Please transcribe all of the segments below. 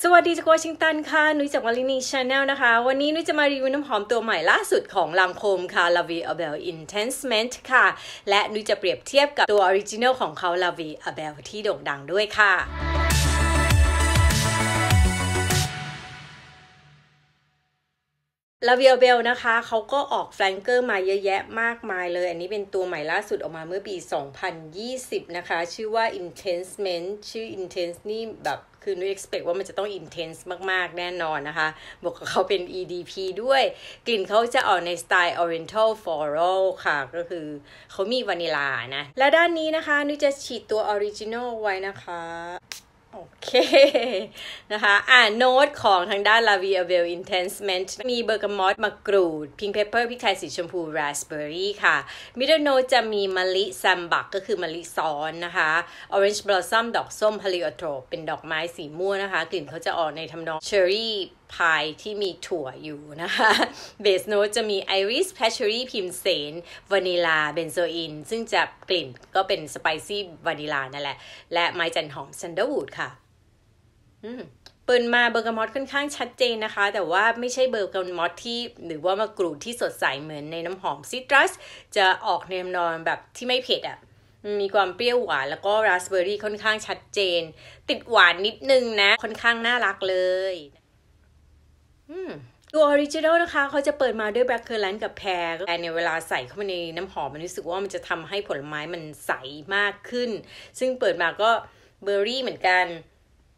สวัสดีจากวอชิงตันค่ะ นุ้ยจากมารินีชาแนลนะคะ วันนี้ นุ้ยจะมารีวิวน้ำหอมตัวใหม่ล่าสุดของลังโคมค่ะ l a v i a b e l Intense m น n t ค่ะ และ นุ้ยจะเปรียบเทียบกับตัวออริจินัลของเขา l a v i a b e l ที่โด่งดังด้วยค่ะลาเวยเบลนะคะเขาก็ออกแฟลงเกอร์มาเยอะแยะมากมายเลย อันนี้เป็นตัวใหม่ล่าสุดออกมาเมื่อปี 2020 นะคะ ชื่อว่า Intense m e n t ชื่อ Intense นี่แบบคือนุ้ยคาดว่ามันจะต้องอินเทนส์มากๆ แน่นอนนะคะบอกกับเขาเป็น EDP ด้วย กลิ่นเขาจะออกในสไตล์ Oriental Floral ค่ะ ก็คือเขามีวานิลานะ และด้านนี้นะคะนุ้ยจะฉีดตัว Original ไว้นะคะโอเค นะคะอ่าโน้ตของทางด้าน l a v i a v e l Intensement มีเบอร์กามอสมะกรูด พิงเพเปอร์พิกไทยสีชมพูราสเบอร์รี่ค่ะมิดเดิลโน้ตจะมีมะลิซัมบักก็คือมะลิซ้อนนะคะ ออเรนจ์บลอสซัมดอกส้มฮาลิโอโทรเป็นดอกไม้สีม่วงนะคะ กลิ่นเขาจะออกในทำนองเชอร์รี่พายที่มีถั่วอยู่นะคะ เบสโนตจะมีไอริสแพชเชอรี่ พิมเซนวานิลาเบนโซอิน ซึ่งจะกลิ่นก็เป็นสไปซี่วานิลานั่นแหละ และไม้จันหอมซันเดอร์วูดค่ะอืมเปิดมาเบอร์กามอตค่อนข้างชัดเจนนะคะ แต่ว่าไม่ใช่เบอร์กามอตที่หรือว่ามะกรูดที่สดใสเหมือนในน้ำหอมซิตรัส จะออกในนอนแบบที่ไม่เผ็ดอะ่ะ มีความเปรี้ยวหวานแล้วก็ราสเบอร์รี่ค่อนข้างชัดเจน ติดหวานนิดนึงนะ ค่อนข้างน่ารักเลยตัวออริจินอลนะคะเขาจะเปิดมาด้วยแบล็คเคอร์แลนด์กับแพรแพรในเวลาใส่เข้าไปในน้ำหอมมันรู้สึกว่ามันจะทำให้ผลไม้มันใสมากขึ้น ซึ่งเปิดมาก็เบอร์รี่เหมือนกัน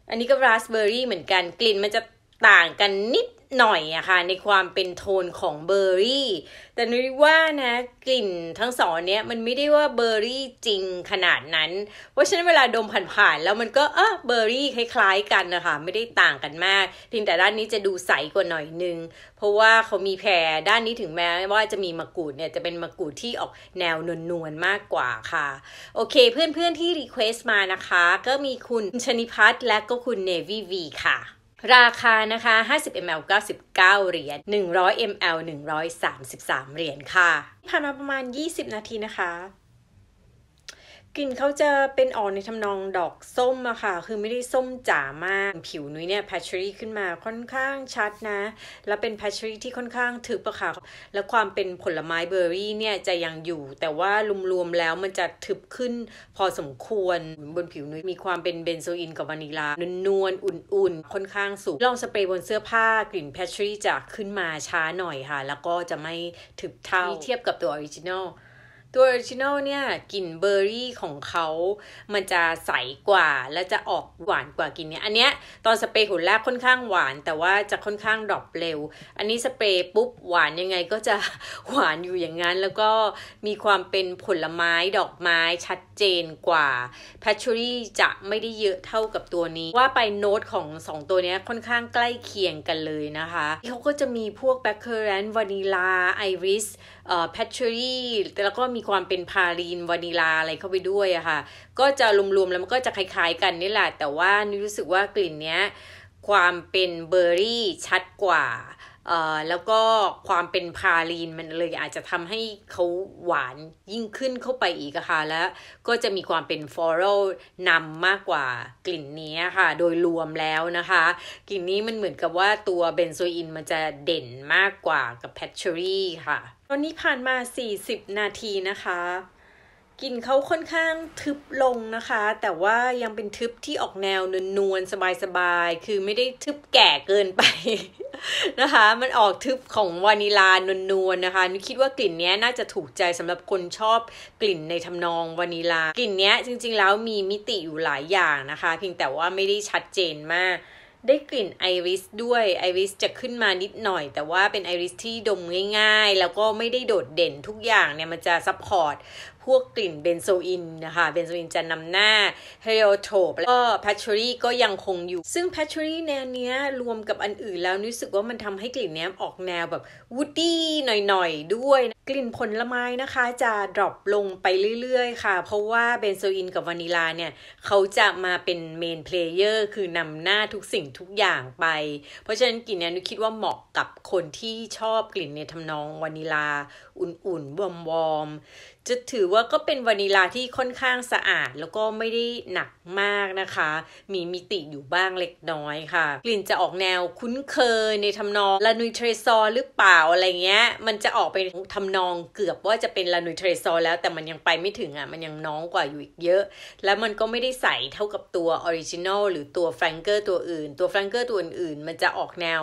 อันนี้ก็ราสเบอร์รี่เหมือนกันกลิ่นมันจะต่างกันนิดหน่อยอะค่ะ ในความเป็นโทนของเบอร์รี่แต่นุ้ยว่านะ กลิ่นทั้งสองเนี้ยมันไม่ได้ว่าเบอร์รี่จริงขนาดนั้น เพราะฉะนั้นเวลาดมผ่านๆแล้วมันก็เออเบอร์รี่คล้าย ๆกันนะคะไม่ได้ต่างกันมากทิ้งแต่ด้านนี้จะดูใสกว่าหน่อยนึง เพราะว่าเขามีแพรด้านนี้ถึงแม้ว่าจะมีมะกรูดเนี่ยจะเป็นมะกรูดที่ออกแนวนวลๆมากกว่าค่ะ โอเคเพื่อนๆที่รีเควสต์มานะคะก็มีคุณชนิพัฒน์และก็คุณเนวีวีค่ะราคานะคะ 50 ml 99 เหรียญ100 ml 133 เหรียญค่ะผ่านมาประมาณ 20 นาทีนะคะกลิ่นเขาจะเป็นออกในทำนองดอกส้มอะค่ะ คือไม่ได้ส้มจ๋ามาก ผิวนุ้ยเนี่ยแพชเชอรี่ขึ้นมาค่อนข้างชัดนะ แล้วเป็นแพชเชอรี่ที่ค่อนข้างทึบอะค่ะ แล้วความเป็นผลไม้เบอร์รี่เนี่ยจะยังอยู่ แต่ว่ารวมๆแล้วมันจะทึบขึ้นพอสมควรบนผิวนุ้ย มีความเป็นเบนโซอินกับวานิลานวลๆอุ่นๆ ค่อนข้างสูงลองสเปรย์บนเสื้อผ้ากลิ่นแพชเชอรี่จะขึ้นมาช้าหน่อยค่ะ แล้วก็จะไม่ทึบเท่าเทียบกับตัวออริจินอลตัวออริจินอลเนี่ยกลิ่นเบอร์รี่ของเขา มันจะใสกว่าและจะออกหวานกว่ากลิ่นเนี่ย อันเนี้ยตอนสเปรย์หุ่นแรกค่อนข้างหวานแต่ว่าจะค่อนข้างดรอปเร็ว อันนี้สเปรย์ปุ๊บหวานยังไงก็จะหวานอยู่อย่างนั้นแล้วก็มีความเป็นผลไม้ดอกไม้ชัดเจนกว่าแพชชูรี่จะไม่ได้เยอะเท่ากับตัวนี้ว่าไปโน้ตของ2ตัวเนี้ยค่อนข้างใกล้เคียงกันเลยนะคะเขาก็จะมีพวกแบล็คเคอร์แรนต์วานิลาไอริสแพชเชอรี่แล้วก็มีความเป็นพาลีน วานิลาอะไรเข้าไปด้วยอะค่ะ ก็จะรวมๆแล้วมันก็จะคล้ายๆกันนี่แหละแต่ว่านุรู้สึกว่ากลิ่นเนี้ยความเป็นเบอร์รี่ชัดกว่าเอ่อแล้วก็ความเป็นพาลีนมันเลยอาจจะทำให้เขาหวานยิ่งขึ้นเข้าไปอีกค่ะแล้วก็จะมีความเป็นฟลอรัลนำมากกว่ากลิ่นนี้ค่ะโดยรวมแล้วนะคะกลิ่นนี้มันเหมือนกับว่าตัวเบนโซอินมันจะเด่นมากกว่ากับแพทเชอรี่ค่ะตอนนี้ผ่านมา 40 นาทีนะคะกลิ่นเขาค่อนข้างทึบลงนะคะ แต่ว่ายังเป็นทึบที่ออกแนวนวลๆสบายๆคือไม่ได้ทึบแก่เกินไปนะคะมันออกทึบของวานิลานวลๆนนะคะนกคิดว่ากลิ่นนี้น่าจะถูกใจสำหรับคนชอบกลิ่นในทำนองวานิลากลิ่นนี้จริงๆแล้วมีมิติอยู่หลายอย่างนะคะเพียงแต่ว่าไม่ได้ชัดเจนมากได้กลิ่นไอริสด้วยไอริสจะขึ้นมานิดหน่อย แต่ว่าเป็นไอริสที่ดมง่าย ๆแล้วก็ไม่ได้โดดเด่นทุกอย่างเนี่ยมันจะซับพอร์ตพวกกลิ่นเบนโซอินนะคะเบนโซอินจะนำหน้าเฮโอโทปแล้วก็แพชชูรี่ก็ยังคงอยู่ ซึ่งแพชชูรี่แนวเนี้ยรวมกับอันอื่นแล้วรู้สึกว่ามันทำให้กลิ่นเนี้ยออกแนวแบบวูดดี้หน่อยๆด้วยกลิ่นผลไม้นะคะจะดรอปลงไปเรื่อยๆ ค่ะ เพราะว่าเบนโซอินกับวานิลาเนี่ยเขาจะมาเป็นเมนเพลเยอร์คือนำหน้าทุกสิ่งทุกอย่างไป เพราะฉะนั้นกลิ่นเนี้ยนุคิดว่าเหมาะกับคนที่ชอบกลิ่นในทำนองวานิลาอุ่น ๆวอมๆจะถือว่าว่าก็เป็นวานิลาที่ค่อนข้างสะอาดแล้วก็ไม่ได้หนักมากนะคะ มีมิติอยู่บ้างเล็กน้อยค่ะ กลิ่นจะออกแนวคุ้นเคยในทำนองลานุยเทรซอหรือเปล่า อะไรเงี้ย มันจะออกไปทำนองเกือบว่าจะเป็นลานุยเทรซอแล้วแต่มันยังไปไม่ถึงอ่ะมันยังน้องกว่าอยู่อีกเยอะ แล้วมันก็ไม่ได้ใสเท่ากับตัวออริจินอลหรือตัวแฟรงเกอร์ตัวอื่นตัวแฟรงเกอร์ตัวอื่นมันจะออกแนว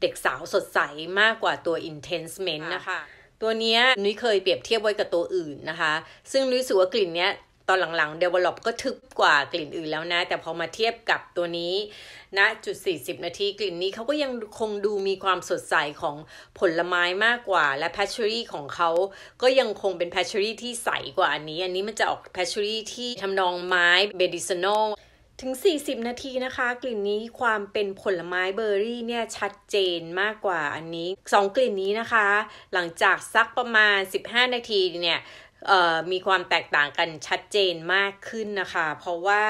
เด็กสาวสดใสมากกว่าตัวอินเทนส์เมนต์นะคะตัวนี้นุ้ยเคยเปรียบเทียบไว้กับตัวอื่นนะคะ ซึ่งนุ้ยสูว่ากลิ่นเนี้ยตอนหลังๆ develop ก็ทึบกว่ากลิ่นอื่นแล้วนะแต่พอมาเทียบกับตัวนี้ณนะจุด 40 นาทีกลิ่นนี้เขาก็ยังคงดูมีความสดใสของผลไม้มากกว่า และแพชชอรี่ของเขาก็ยังคงเป็นแพชชอรี่ที่ใสกว่าอันนี้ อันนี้มันจะออกแพชชอรี่ที่ทำนองไม้เบดิ c โนถึง 40 นาทีนะคะ กลิ่นนี้ความเป็นผลไม้เบอร์รี่เนี่ยชัดเจนมากกว่าอันนี้ 2 กลิ่นนี้นะคะ หลังจากซักประมาณ 15 นาทีเนี่ยมีความแตกต่างกันชัดเจนมากขึ้นนะคะ เพราะว่า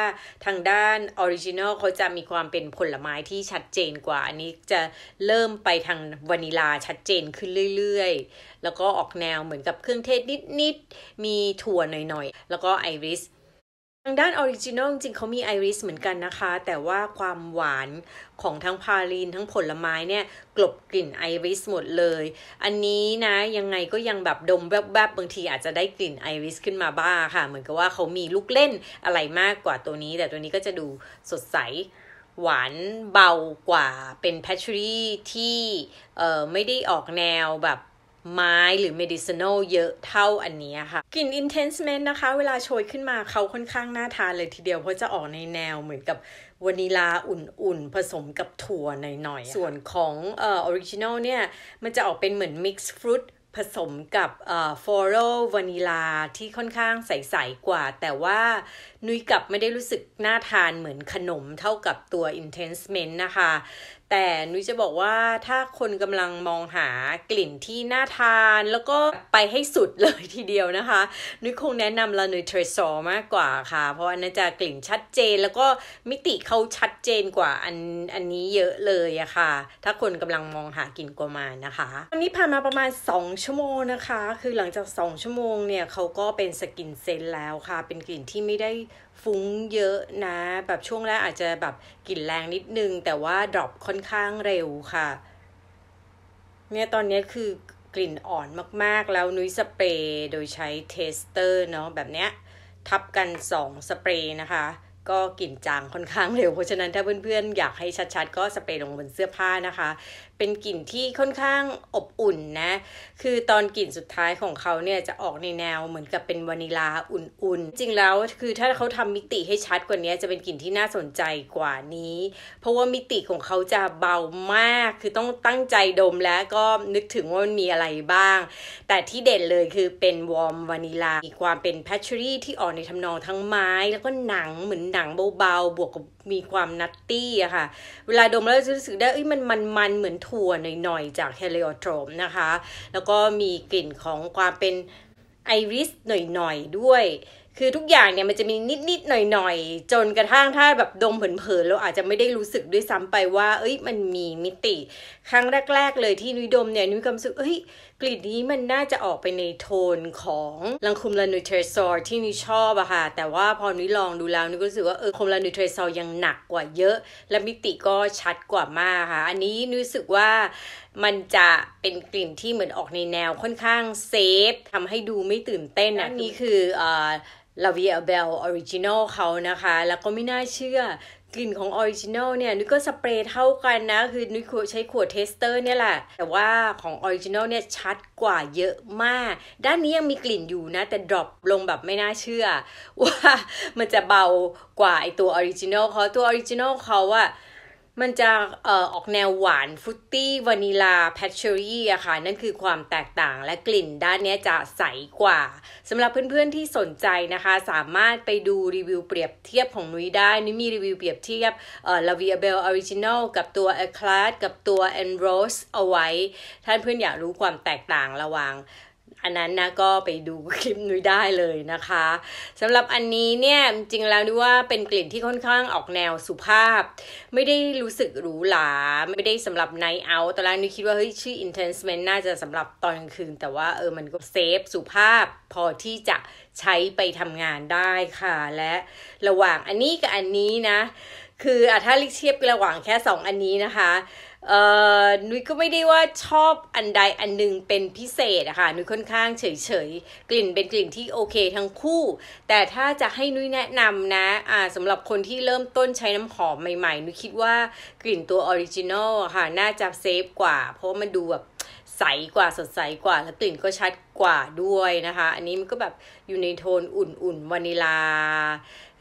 ทางด้านออริจินอลเขาจะมีความเป็นผลไม้ที่ชัดเจนกว่าอันนี้จะเริ่มไปทางวานิลาชัดเจนขึ้นเรื่อยๆแล้วก็ออกแนวเหมือนกับเครื่องเทศนิดๆมีถั่วหน่อยๆแล้วก็ไอริสทางด้านออริจินอลจริงเขามีไอริสเหมือนกันนะคะ แต่ว่าความหวานของทั้งพาลีนทั้งผลไม้เนี่ย กลบกลิ่นไอริสหมดเลย อันนี้นะยังไงก็ยังแบบ ดมแวบๆบบบางทีอาจจะได้กลิ่นไอริสขึ้นมาบ้างค่ะ เหมือนกับว่าเขามีลูกเล่นอะไรมากกว่าตัวนี้ แต่ตัวนี้ก็จะดูสดใสหวานเบากว่าเป็นแพชรี่ที่ไม่ได้ออกแนวแบบไม้หรือ medicinal เยอะเท่าอันนี้ค่ะกลิ่น intense m e n t นะคะ เวลาโชยขึ้นมาเขาค่อนข้างน่าทานเลยทีเดียว เพราะจะออกในแนวเหมือนกับวานิลาอุ่นๆ ผสมกับถั่วหน่อยๆ ส่วนของเอ่อ original เนี่ย มันจะออกเป็นเหมือน mixed fruit ผสมกับเอ่อฟอโรวานิลา ที่ค่อนข้างใสๆกว่า แต่ว่านุ้ยกับไม่ได้รู้สึกน่าทานเหมือนขนมเท่ากับตัว intense mint นะคะแต่นุ้ยจะบอกว่าถ้าคนกำลังมองหากลิ่นที่น่าทานแล้วก็ไปให้สุดเลยทีเดียวนะคะ นุ้ยคงแนะนำลาเนยเทรซอมากกว่าค่ะ เพราะอันนั้นจะกลิ่นชัดเจนแล้วก็มิติเขาชัดเจนกว่าอันอันนี้เยอะเลยอะค่ะ ถ้าคนกำลังมองหากลิ่นกวมานะคะวันนี้ผ่านมาประมาณ 2ชั่วโมงนะคะ คือหลังจาก 2ชั่วโมงเนี่ยเขาก็เป็นสกินเซนแล้วค่ะ เป็นกลิ่นที่ไม่ได้ฟุ้งเยอะนะ แบบช่วงแรกอาจจะแบบกลิ่นแรงนิดนึงแต่ว่าดรอปค่อนข้างเร็วค่ะเนี่ยตอนนี้คือกลิ่นอ่อนมากๆแล้วนุ้ยสเปรย์โดยใช้เทสเตอร์เนาะแบบเนี้ย ทับกัน 2 สเปรย์นะคะก็กลิ่นจางค่อนข้างเร็วเพราะฉะนั้นถ้าเพื่อนๆอยากให้ชัดๆ ก็สเปรย์ลงบนเสื้อผ้านะคะ เป็นกลิ่นที่ค่อนข้างอบอุ่นนะคือตอนกลิ่นสุดท้ายของเขาเนี่ยจะออกในแนวเหมือนกับเป็นวานิลาอุ่นๆ จริงแล้วคือถ้าเขาทำมิติให้ชัดกว่านี้จะเป็นกลิ่นที่น่าสนใจกว่านี้ เพราะว่ามิติของเขาจะเบามากคือต้องตั้งใจดมแล้วก็นึกถึงว่ามันมีอะไรบ้าง แต่ที่เด่นเลยคือเป็นวอร์มวานิลามีความเป็นแพชชรี่ที่ออกในทำนองทั้งไม้แล้วก็หนังเหมือนหนังเบา ๆ บวกกับมีความนัตตี้อะค่ะ เวลาดมแล้วรู้สึกได้ เอ้ย มันมันมันเหมือนถั่วหน่อยๆ จากเฮเลโอโทรมนะคะ แล้วก็มีกลิ่นของความเป็นไอริสหน่อยๆ ด้วย คือทุกอย่างเนี่ยมันจะมีนิดๆ หน่อยๆ จนกระทั่งถ้าแบบดมเผินๆเราอาจจะไม่ได้รู้สึกด้วยซ้ำไปว่า เอ้ย มันมีมิติ ครั้งแรกๆ เลยที่นุ้ยดมเนี่ยนุ้ยก็รู้สึก เอ้ยกลิ่นนี้มันน่าจะออกไปในโทนของ ลังคุมลานูเทรซอร์ที่นิชอบอะค่ะ แต่ว่าพอนิลองดูแล้วนิก็รู้สึกว่าเออคุมลานูเทรซอร์ยังหนักกว่าเยอะ และมิติก็ชัดกว่ามากค่ะ อันนี้นิรู้สึกว่ามันจะเป็นกลิ่นที่เหมือนออกในแนวค่อนข้างเซฟทำให้ดูไม่ตื่นเต้นอะนี่คือเออลาเวียเบลออริจินอลเขานะคะ แล้วก็ไม่น่าเชื่อ กลิ่นของออริจินอลเนี่ยนุ้ยก็สเปรย์เท่ากันนะ คือนุ้ยใช้ขวดเทสเตอร์เนี่ยแหละ แต่ว่าของออริจินอลเนี่ยชัดกว่าเยอะมาก ด้านนี้ยังมีกลิ่นอยู่นะ แต่ดรอปลงแบบไม่น่าเชื่อ ว่ามันจะเบากว่าไอตัวออริจินอลเขาตัวออริจินอลเขาอะมันจะเอ่อออกแนวหวาน ฟุตตี้ วานิลาแพชเชอรี่อะค่ะนั่นคือความแตกต่างและกลิ่นด้านนี้จะใสกว่าสำหรับเพื่อนๆที่สนใจนะคะ สามารถไปดูรีวิวเปรียบเทียบของนุ้ยได้นุ้ยมีรีวิวเปรียบเทียบเอ่อลาเวียเบลออริจินอลกับตัวเอคลาสกับตัวแอนโรสเอาไว้ ท่านเพื่อนอยากรู้ความแตกต่างระหว่างอันนั้นนะก็ไปดูคลิปนุ้ยได้เลยนะคะสำหรับอันนี้เนี่ย จริงแล้วนุ้ว่าเป็นกลิ่นที่ค่อนข้างออกแนวสุภาพ ไม่ได้รู้สึกหรูหราไม่ได้สำหรับไนท์เอาตอนแรกนุ้ยคิดว่าเฮ้ยชื่อ intense m e n น่าจะสำหรับตอนกลางคืน แต่ว่าเออมันก็เซฟสุภาพพอที่จะใช้ไปทำงานได้ค่ะ และระหว่างอันนี้กับอันนี้นะคือ อ่ะถ้าลิเทียบระหว่างแค่ 2 อันนี้นะคะเอ่อนุ้ยก็ไม่ได้ว่าชอบอันใดอันหนึ่งเป็นพิเศษอะคะ่ะนุ้ยค่อนข้างเฉย ๆ กลิ่นเป็นกลิ่นที่ โอเคทั้งคู่ แต่ถ้าจะให้นุ้ยแนะนำนะอ่าสำหรับคนที่เริ่มต้นใช้น้ำหอม ใหม่ๆ นุ้ยคิดว่ากลิ่นตัวออริจินอลอะค่ะน่าจะเซฟกว่าเพราะมันดูแบบใสกว่าสดใสกว่าแลวกลิ่นก็ชัดกว่าด้วยนะคะ อันนี้มันก็แบบอยู่ในโทนอุ่นๆวานิลา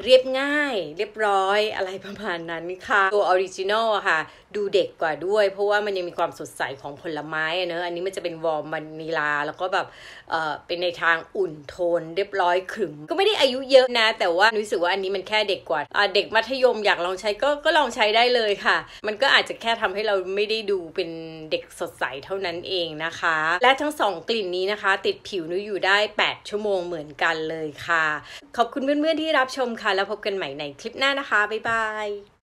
เรียบง่ายเรียบร้อยอะไรประมาณนั้นค่ะตัวออริจินอลค่ะดูเด็กกว่าด้วย เพราะว่ามันยังมีความสดใสของผลไม้เนอะอันนี้มันจะเป็นวอร์มวานิลา แล้วก็แบบเออเป็นในทางอุ่นโทน เรียบร้อยขึึนก็ไม่ได้อายุเยอะนะ แต่ว่ารู้สึกว่าอันนี้มันแค่เด็กกว่าเด็กมัธยมอยากลองใช้ก็ก็ลองใช้ได้เลยค่ะ มันก็อาจจะแค่ทำให้เราไม่ได้ดูเป็นเด็กสดใสเท่านั้นเองนะคะ และทั้งสองกลิ่นนี้นะคะติดผิวนุ้ยอยู่ได้ 8 ชั่วโมงเหมือนกันเลยค่ะ ขอบคุณเพื่อนๆที่รับชมค่ะ แล้วพบกันใหม่ในคลิปหน้านะคะ บ๊ายบาย